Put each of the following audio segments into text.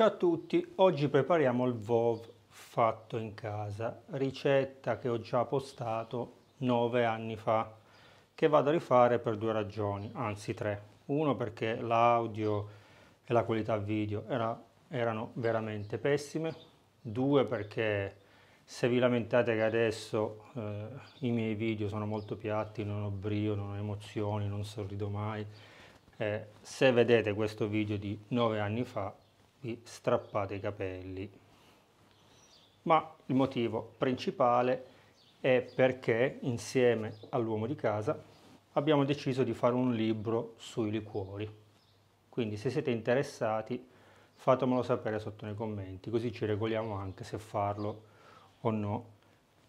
Ciao a tutti, oggi prepariamo il VOV fatto in casa, ricetta che ho già postato 9 anni fa, che vado a rifare per due ragioni, anzi tre. Uno perché l'audio e la qualità video era, erano veramente pessime, due perché se vi lamentate che adesso eh, i miei video sono molto piatti, non ho brio, non ho emozioni, non sorrido mai, eh, se vedete questo video di 9 anni fa vi strappate i capelli. Ma il motivo principale è perché insieme all'uomo di casa abbiamo deciso di fare un libro sui liquori. Quindi se siete interessati fatemelo sapere sotto nei commenti, così ci regoliamo anche se farlo o no.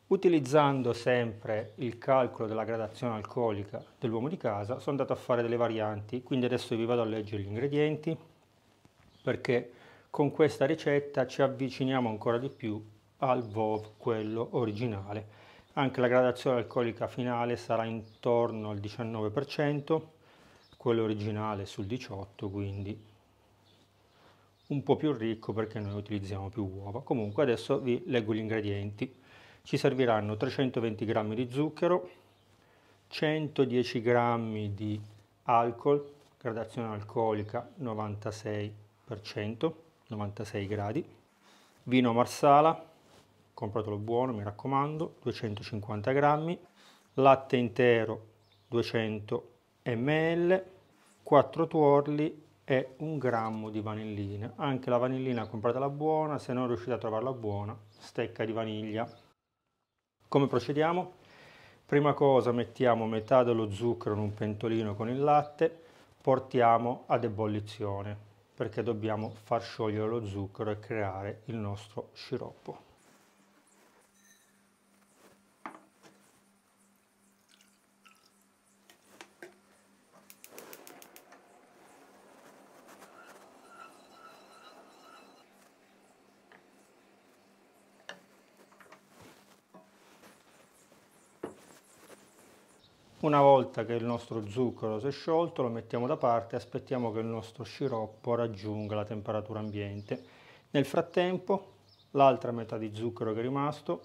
Utilizzando sempre il calcolo della gradazione alcolica dell'uomo di casa, sono andato a fare delle varianti, quindi adesso vi vado a leggere gli ingredienti perché con questa ricetta ci avviciniamo ancora di più al VOV, quello originale. Anche la gradazione alcolica finale sarà intorno al 19%, quello originale sul 18%, quindi un po' più ricco perché noi utilizziamo più uova. Comunque adesso vi leggo gli ingredienti. Ci serviranno 320 g di zucchero, 110 g di alcol, gradazione alcolica 96%, 96 gradi, vino Marsala, compratelo buono mi raccomando, 250 grammi, latte intero 200 ml, 4 tuorli e un grammo di vanillina. Anche la vanillina compratela buona, se non riuscite a trovarla buona, stecca di vaniglia. Come procediamo? Prima cosa mettiamo metà dello zucchero in un pentolino con il latte, portiamo ad ebollizione perché dobbiamo far sciogliere lo zucchero e creare il nostro sciroppo. Una volta che il nostro zucchero si è sciolto lo mettiamo da parte e aspettiamo che il nostro sciroppo raggiunga la temperatura ambiente. Nel frattempo l'altra metà di zucchero che è rimasto,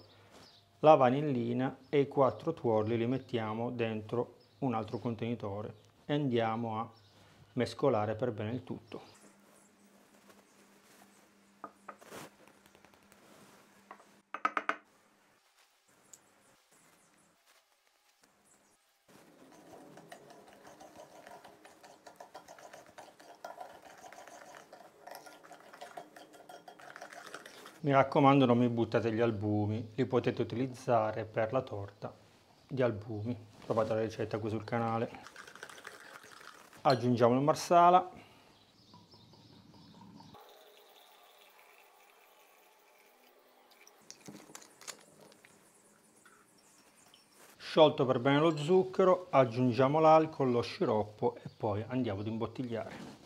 la vanillina e i quattro tuorli li mettiamo dentro un altro contenitore e andiamo a mescolare per bene il tutto. Mi raccomando non mi buttate gli albumi, li potete utilizzare per la torta di albumi. Trovate la ricetta qui sul canale. Aggiungiamo il marsala. Sciolto per bene lo zucchero, aggiungiamo l'alcol, lo sciroppo e poi andiamo ad imbottigliare.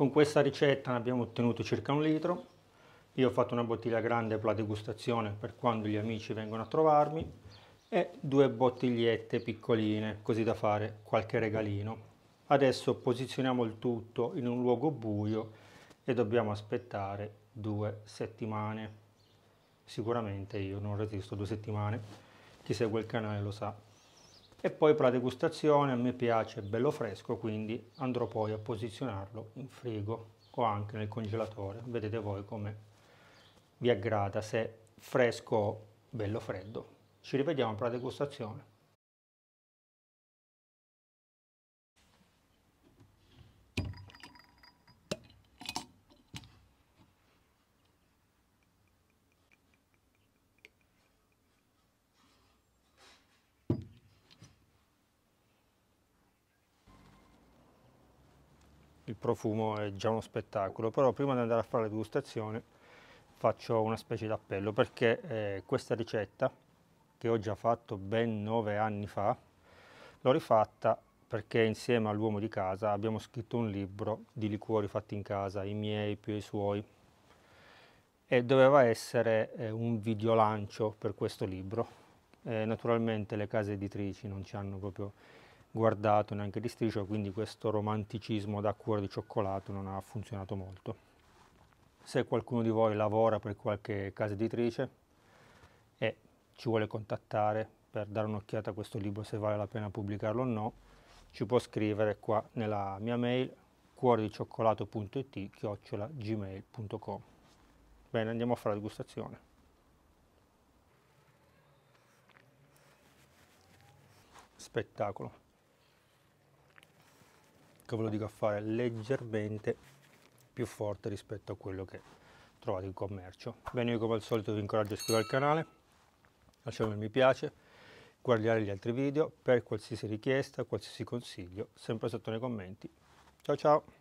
Con questa ricetta ne abbiamo ottenuto circa un litro. Io ho fatto una bottiglia grande per la degustazione per quando gli amici vengono a trovarmi e due bottigliette piccoline così da fare qualche regalino. Adesso posizioniamo il tutto in un luogo buio e dobbiamo aspettare due settimane. Sicuramente io non resisto due settimane, chi segue il canale lo sa e poi per la degustazione a me piace bello fresco quindi andrò poi a posizionarlo in frigo o anche nel congelatore vedete voi come vi aggrada se fresco o bello freddo ci rivediamo per la degustazione il profumo è già uno spettacolo, però prima di andare a fare la degustazione faccio una specie d'appello perché eh, questa ricetta che ho già fatto ben nove anni fa l'ho rifatta perché insieme all'uomo di casa abbiamo scritto un libro di liquori fatti in casa, i miei più i suoi, e doveva essere eh, un lancio per questo libro. Eh, naturalmente le case editrici non ci hanno proprio guardato neanche di striscio, quindi questo romanticismo da cuore di cioccolato non ha funzionato molto. Se qualcuno di voi lavora per qualche casa editrice e ci vuole contattare per dare un'occhiata a questo libro se vale la pena pubblicarlo o no, ci può scrivere qua nella mia mail cuoredicioccolato.it chiocciola gmail.com Bene, andiamo a fare la degustazione. Spettacolo che ve lo dico a fare leggermente più forte rispetto a quello che trovate in commercio. Bene, io come al solito vi incoraggio a iscrivervi al canale, lasciate il mi piace, guardare gli altri video, per qualsiasi richiesta, qualsiasi consiglio, sempre sotto nei commenti. Ciao ciao!